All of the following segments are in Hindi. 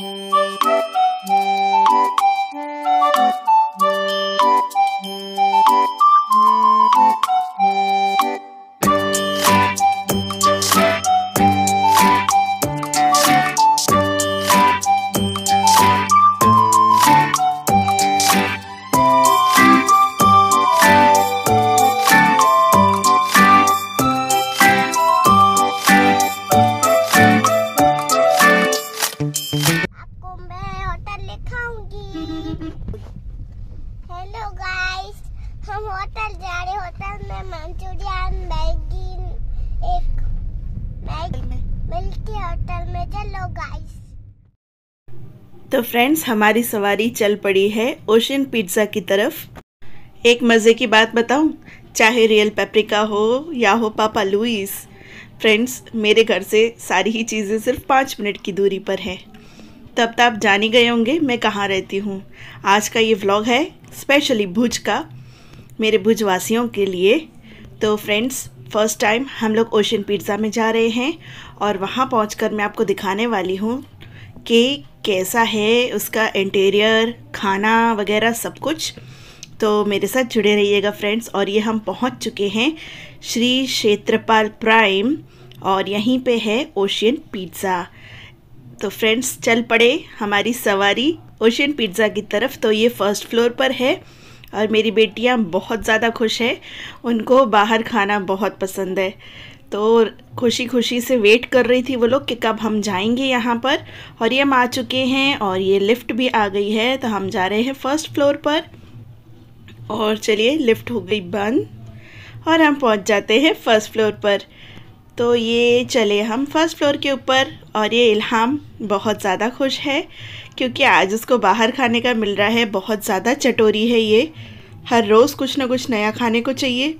Mm-hmm. तो फ्रेंड्स हमारी सवारी चल पड़ी है ओशन पिज्ज़ा की तरफ एक मज़े की बात बताऊं चाहे रियल पेपरिका हो या हो पापा लुइस फ्रेंड्स मेरे घर से सारी ही चीज़ें सिर्फ पाँच मिनट की दूरी पर है तब तक तो आप जान ही गए होंगे मैं कहाँ रहती हूँ आज का ये व्लॉग है स्पेशली भुज का मेरे भुजवासियों के लिए तो फ्रेंड्स फर्स्ट टाइम हम लोग ओशन पिज्ज़ा में जा रहे हैं और वहाँ पहुँच मैं आपको दिखाने वाली हूँ केक कैसा है उसका इंटीरियर खाना वगैरह सब कुछ तो मेरे साथ जुड़े रहिएगा फ्रेंड्स और ये हम पहुंच चुके हैं श्री क्षेत्रपाल प्राइम और यहीं पे है ओशियन पिज़्ज़ा तो फ्रेंड्स चल पड़े हमारी सवारी ओशियन पिज़्ज़ा की तरफ तो ये फर्स्ट फ्लोर पर है और मेरी बेटियां बहुत ज़्यादा खुश हैं उनको बाहर खाना बहुत पसंद है तो खुशी खुशी से वेट कर रही थी वो लोग कि कब हम जाएंगे यहाँ पर और ये हम आ चुके हैं और ये लिफ्ट भी आ गई है तो हम जा रहे हैं फर्स्ट फ्लोर पर और चलिए लिफ्ट हो गई बंद और हम पहुँच जाते हैं फर्स्ट फ्लोर पर तो ये चले हम फर्स्ट फ्लोर के ऊपर और ये इल्हाम बहुत ज़्यादा खुश है क्योंकि आज उसको बाहर खाने का मिल रहा है बहुत ज़्यादा चटोरी है ये हर रोज़ कुछ ना कुछ नया खाने को चाहिए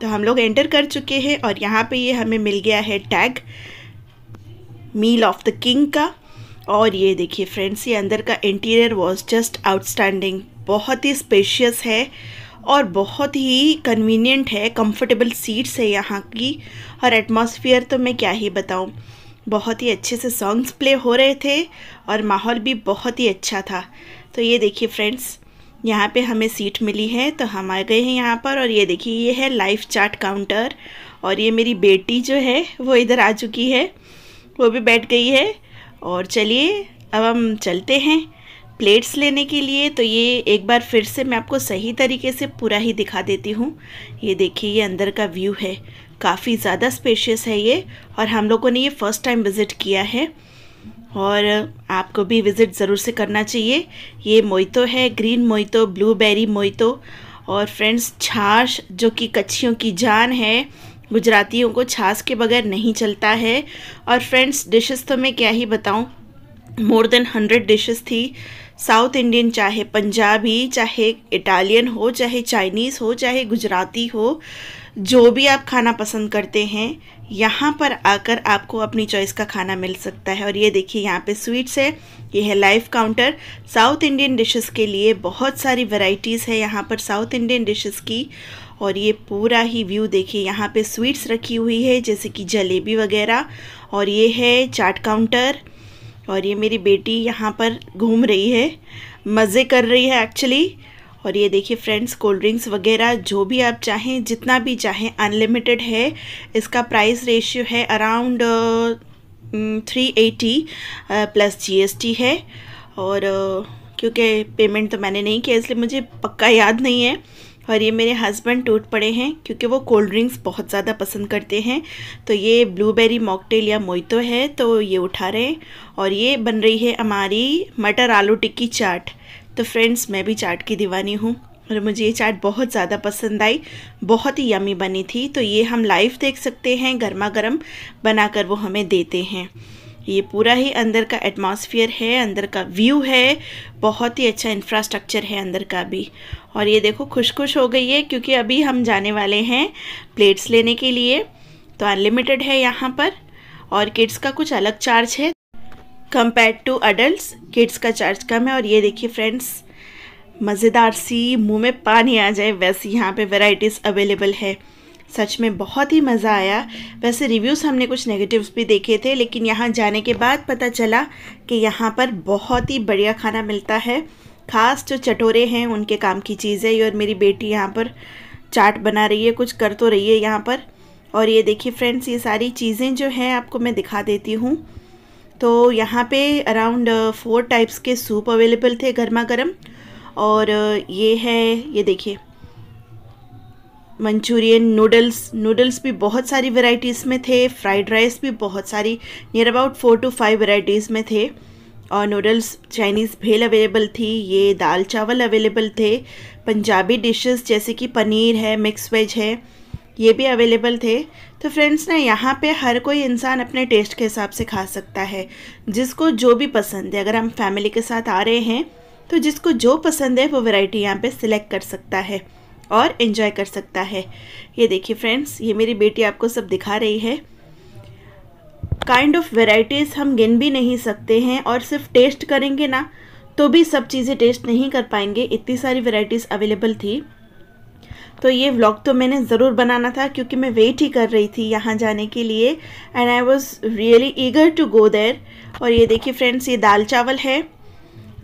तो हम लोग एंटर कर चुके हैं और यहाँ पे ये हमें मिल गया है टैग मील ऑफ द किंग का और ये देखिए फ्रेंड्स ये अंदर का इंटीरियर वॉज जस्ट आउटस्टैंडिंग बहुत ही स्पेशियस है और बहुत ही कन्वीनियंट है कंफर्टेबल सीट्स है यहाँ की और एटमॉस्फेयर तो मैं क्या ही बताऊँ बहुत ही अच्छे से सॉन्ग्स प्ले हो रहे थे और माहौल भी बहुत ही अच्छा था तो ये देखिए फ्रेंड्स यहाँ पे हमें सीट मिली है तो हम आ गए हैं यहाँ पर और ये देखिए ये है लाइफ चार्ट काउंटर और ये मेरी बेटी जो है वो इधर आ चुकी है वो भी बैठ गई है और चलिए अब हम चलते हैं प्लेट्स लेने के लिए तो ये एक बार फिर से मैं आपको सही तरीके से पूरा ही दिखा देती हूँ ये देखिए ये अंदर का व्यू है काफ़ी ज़्यादा स्पेशियस है ये और हम लोगों ने ये फ़र्स्ट टाइम विज़िट किया है और आपको भी विज़िट ज़रूर से करना चाहिए ये मोइतो है ग्रीन मोइतो ब्लूबेरी मोइतो और फ्रेंड्स छाछ जो कि कच्छियों की जान है गुजरातियों को छाछ के बगैर नहीं चलता है और फ्रेंड्स डिशेस तो मैं क्या ही बताऊं मोर देन हंड्रेड डिशेस थी साउथ इंडियन चाहे पंजाबी चाहे इटालियन हो चाहे चाइनीज़ हो चाहे गुजराती हो जो भी आप खाना पसंद करते हैं यहाँ पर आकर आपको अपनी चॉइस का खाना मिल सकता है और ये देखिए यहाँ पे स्वीट्स है ये है life counter South Indian dishes के लिए बहुत सारी वैरायटीज़ है यहाँ पर साउथ इंडियन डिशेस की और ये पूरा ही व्यू देखिए यहाँ पे स्वीट्स रखी हुई है जैसे कि जलेबी वगैरह और ये है चाट काउंटर और ये मेरी बेटी यहाँ पर घूम रही है मज़े कर रही है एक्चुअली और ये देखिए फ्रेंड्स कोल्ड ड्रिंक्स वगैरह जो भी आप चाहें जितना भी चाहें अनलिमिटेड है इसका प्राइस रेशियो है around three eighty plus GST है और uh, क्योंकि पेमेंट तो मैंने नहीं किया इसलिए मुझे पक्का याद नहीं है और ये मेरे हस्बैंड टूट पड़े हैं क्योंकि वो कोल्ड ड्रिंक्स बहुत ज़्यादा पसंद करते हैं तो ये ब्लूबेरी मॉकटेल या मोइतो है तो ये उठा रहे हैं और ये बन रही है हमारी मटर आलू टिक्की चाट तो फ्रेंड्स मैं भी चाट की दीवानी हूँ और मुझे ये चाट बहुत ज़्यादा पसंद आई बहुत ही यमी बनी थी तो ये हम लाइव देख सकते हैं गर्मा गर्म बनाकर वो हमें देते हैं ये पूरा ही अंदर का एटमॉस्फेयर है अंदर का व्यू है बहुत ही अच्छा इंफ्रास्ट्रक्चर है अंदर का भी और ये देखो खुश खुश हो गई है क्योंकि अभी हम जाने वाले हैं प्लेट्स लेने के लिए तो अनलिमिटेड है यहाँ पर और किड्स का कुछ अलग चार्ज है कंपेयर टू अडल्ट किड्स का चार्ज कम है और ये देखिए फ्रेंड्स मज़ेदार सी मुंह में पानी आ जाए वैसी यहाँ पे वेराइटीज़ अवेलेबल है सच में बहुत ही मज़ा आया वैसे रिव्यूज़ हमने कुछ नेगेटिव्स भी देखे थे लेकिन यहाँ जाने के बाद पता चला कि यहाँ पर बहुत ही बढ़िया खाना मिलता है ख़ास जो चटोरे हैं उनके काम की चीज़ है और मेरी बेटी यहाँ पर चाट बना रही है कुछ कर तो रही है यहाँ पर और ये देखिए फ्रेंड्स ये सारी चीज़ें जो हैं आपको मैं दिखा देती हूँ तो यहाँ पे अराउंड फोर टाइप्स के सूप अवेलेबल थे गर्मा गर्म और uh, ये है ये देखिए मंचूरियन नूडल्स नूडल्स भी बहुत सारी वेराइटीज़ में थे फ्राइड राइस भी बहुत सारी near about four to five varieties में थे और नूडल्स चाइनीज़ भेल अवेलेबल थी ये दाल चावल अवेलेबल थे पंजाबी डिशेस जैसे कि पनीर है मिक्स वेज है ये भी अवेलेबल थे तो फ्रेंड्स ना यहाँ पे हर कोई इंसान अपने टेस्ट के हिसाब से खा सकता है जिसको जो भी पसंद है अगर हम फैमिली के साथ आ रहे हैं तो जिसको जो पसंद है वो वैरायटी यहाँ पे सिलेक्ट कर सकता है और इन्जॉय कर सकता है ये देखिए फ्रेंड्स ये मेरी बेटी आपको सब दिखा रही है काइंड ऑफ वेराइटीज़ हम गिन भी नहीं सकते हैं और सिर्फ टेस्ट करेंगे ना तो भी सब चीज़ें टेस्ट नहीं कर पाएंगे इतनी सारी वेराइटीज़ अवेलेबल थी तो ये व्लॉग तो मैंने ज़रूर बनाना था क्योंकि मैं वेट ही कर रही थी यहाँ जाने के लिए and I was really eager to go there और ये देखिए फ्रेंड्स ये दाल चावल है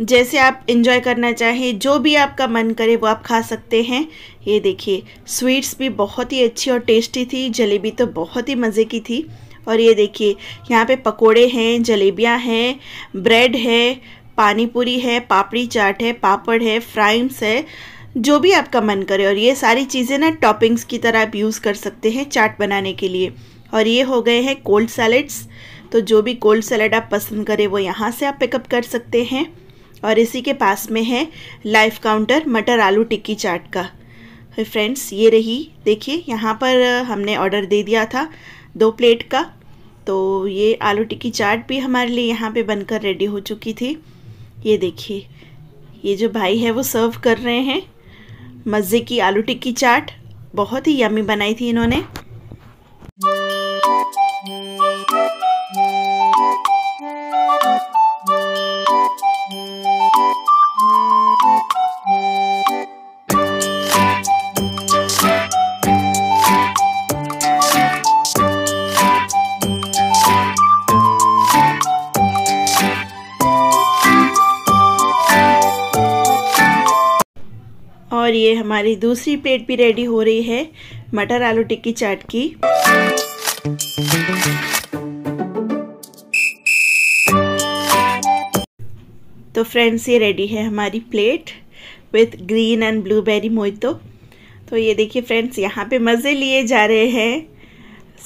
जैसे आप इंजॉय करना चाहें जो भी आपका मन करे वो आप खा सकते हैं ये देखिए स्वीट्स भी बहुत ही अच्छी और टेस्टी थी जलेबी तो बहुत ही मज़े की थी और ये देखिए यहाँ पे पकोड़े हैं जलेबियाँ हैं ब्रेड है पानी पूरी है पापड़ी चाट है पापड़ है फ्राइम्स है जो भी आपका मन करे और ये सारी चीज़ें ना टॉपिंग्स की तरह आप यूज़ कर सकते हैं चाट बनाने के लिए और ये हो गए हैं कोल्ड सैलड्स तो जो भी कोल्ड सैलड आप पसंद करें वो यहाँ से आप पिकअप कर सकते हैं और इसी के पास में है लाइफ काउंटर मटर आलू टिक्की चाट का फ्रेंड्स ये रही देखिए यहाँ पर हमने ऑर्डर दे दिया था दो प्लेट का तो ये आलू टिक्की चाट भी हमारे लिए यहाँ पे बनकर रेडी हो चुकी थी ये देखिए ये जो भाई है वो सर्व कर रहे हैं मज़े की आलू टिक्की चाट बहुत ही यमी बनाई थी इन्होंने और ये हमारी दूसरी प्लेट भी रेडी हो रही है मटर आलू टिक्की चाट की तो फ्रेंड्स ये रेडी है हमारी plate with green and blueberry mojito तो ये देखिए फ्रेंड्स यहाँ पे मज़े लिए जा रहे हैं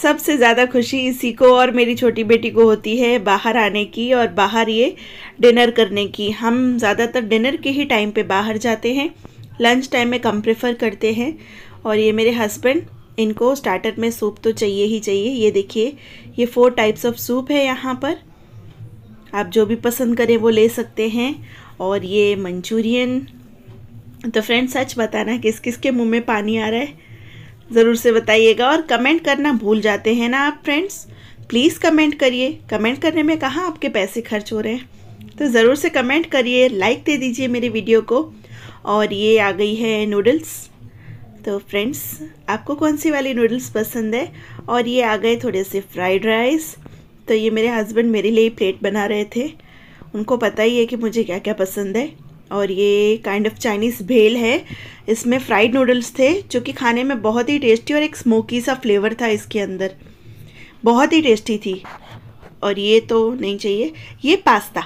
सबसे ज़्यादा खुशी इसी को और मेरी छोटी बेटी को होती है बाहर आने की और बाहर ये डिनर करने की हम ज़्यादातर डिनर के ही टाइम पे बाहर जाते हैं लंच टाइम में कम प्रेफर करते हैं और ये मेरे हस्बैंड इनको स्टार्टर में सूप तो चाहिए ही चाहिए ये देखिए ये फोर टाइप्स ऑफ सूप है यहाँ पर आप जो भी पसंद करें वो ले सकते हैं और ये मंचूरियन तो फ्रेंड सच बताना किस किस के मुँह में पानी आ रहा है ज़रूर से बताइएगा और कमेंट करना भूल जाते हैं ना आप फ्रेंड्स प्लीज़ कमेंट करिए कमेंट करने में कहाँ आपके पैसे खर्च हो रहे हैं तो ज़रूर से कमेंट करिए लाइक दे दीजिए मेरे वीडियो को और ये आ गई है नूडल्स तो फ्रेंड्स आपको कौन सी वाली नूडल्स पसंद है और ये आ गए थोड़े से फ्राइड राइस तो ये मेरे हस्बैंड मेरे लिए प्लेट बना रहे थे उनको पता ही है कि मुझे क्या क्या पसंद है और ये काइंड ऑफ चाइनीज़ भेल है इसमें फ्राइड नूडल्स थे जो कि खाने में बहुत ही टेस्टी और एक स्मोकी सा फ्लेवर था इसके अंदर बहुत ही टेस्टी थी और ये तो नहीं चाहिए ये पास्ता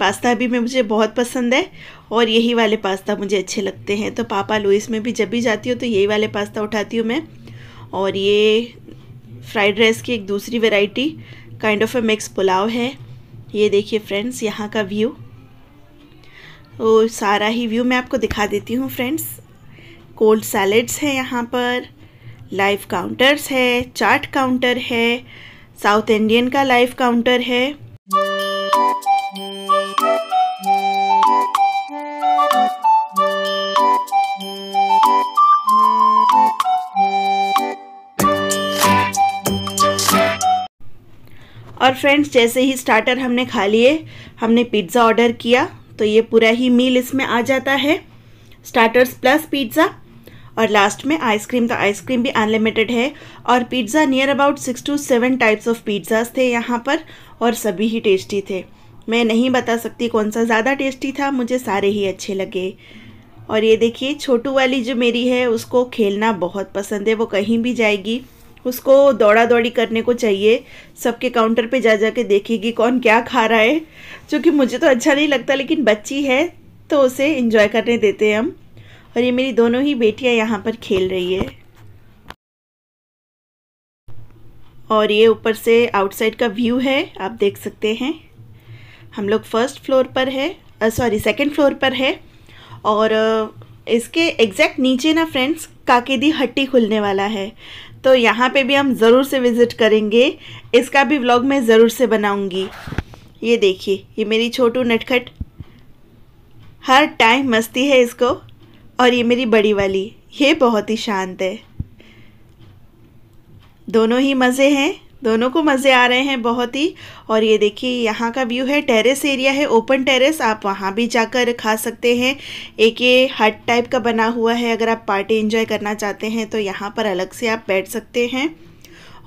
पास्ता भी मैं मुझे बहुत पसंद है और यही वाले पास्ता मुझे अच्छे लगते हैं तो पापा लुइस में भी जब भी जाती हूँ तो यही वाले पास्ता उठाती हूँ मैं और ये फ्राइड राइस की एक दूसरी variety kind of a mix pulao है ये देखिए फ्रेंड्स यहाँ का व्यू तो सारा ही व्यू मैं आपको दिखा देती हूँ फ्रेंड्स कोल्ड सैलड्स हैं यहाँ पर लाइव काउंटर्स है चाट काउंटर है साउथ इंडियन का लाइव काउंटर है और फ्रेंड्स जैसे ही स्टार्टर हमने खा लिए हमने पिज़्ज़ा ऑर्डर किया तो ये पूरा ही मील इसमें आ जाता है स्टार्टर्स प्लस पिज़्ज़ा और लास्ट में आइसक्रीम तो आइसक्रीम भी अनलिमिटेड है और pizza near about six to seven types of pizzas थे यहाँ पर और सभी ही टेस्टी थे मैं नहीं बता सकती कौन सा ज़्यादा टेस्टी था मुझे सारे ही अच्छे लगे और ये देखिए छोटू वाली जो मेरी है उसको खेलना बहुत पसंद है वो कहीं भी जाएगी उसको दौड़ा दौड़ी करने को चाहिए सबके काउंटर पे जा जा के देखेगी कौन क्या खा रहा है क्योंकि मुझे तो अच्छा नहीं लगता लेकिन बच्ची है तो उसे इन्जॉय करने देते हैं हम और ये मेरी दोनों ही बेटियाँ यहाँ पर खेल रही है और ये ऊपर से आउटसाइड का व्यू है आप देख सकते हैं हम लोग फर्स्ट फ्लोर पर है सॉरी सेकंड फ्लोर पर है और इसके एग्जैक्ट नीचे ना फ्रेंड्स काकेदी हट्टी खुलने वाला है तो यहाँ पे भी हम ज़रूर से विज़िट करेंगे इसका भी व्लॉग मैं ज़रूर से बनाऊँगी ये देखिए ये मेरी छोटू नटखट हर टाइम मस्ती है इसको और ये मेरी बड़ी वाली ये बहुत ही शांत है दोनों ही मज़े हैं दोनों को मज़े आ रहे हैं बहुत ही और ये देखिए यहाँ का व्यू है टेरेस एरिया है ओपन टेरेस आप वहाँ भी जाकर खा सकते हैं एक ये हट टाइप का बना हुआ है अगर आप पार्टी एंजॉय करना चाहते हैं तो यहाँ पर अलग से आप बैठ सकते हैं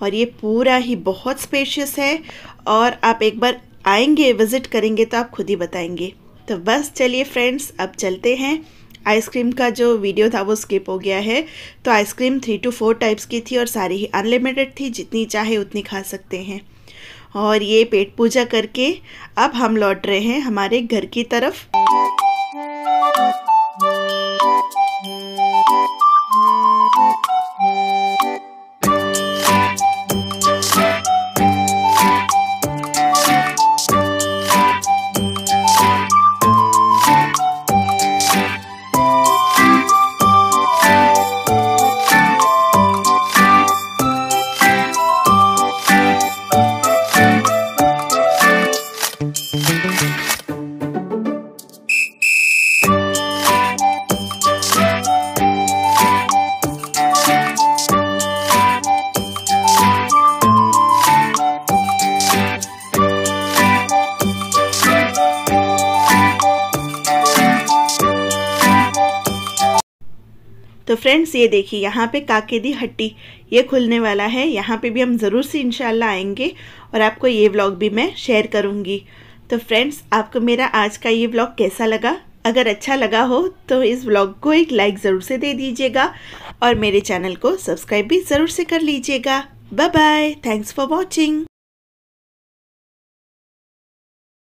और ये पूरा ही बहुत स्पेशियस है और आप एक बार आएंगे विज़िट करेंगे तो आप खुद ही बताएंगे तो बस चलिए फ्रेंड्स अब चलते हैं आइसक्रीम का जो वीडियो था वो स्किप हो गया है तो ice cream three to four types की थी और सारी ही अनलिमिटेड थी जितनी चाहे उतनी खा सकते हैं और ये पेट पूजा करके अब हम लौट रहे हैं हमारे घर की तरफ फ्रेंड्स ये देखिए यहाँ पे काकेदी हट्टी ये खुलने वाला है यहाँ पे भी हम ज़रूर से इनशाला आएंगे और आपको ये व्लॉग भी मैं शेयर करूँगी तो फ्रेंड्स आपको मेरा आज का ये व्लॉग कैसा लगा अगर अच्छा लगा हो तो इस व्लॉग को एक लाइक ज़रूर से दे दीजिएगा और मेरे चैनल को सब्सक्राइब भी ज़रूर से कर लीजिएगा bye bye thanks for watching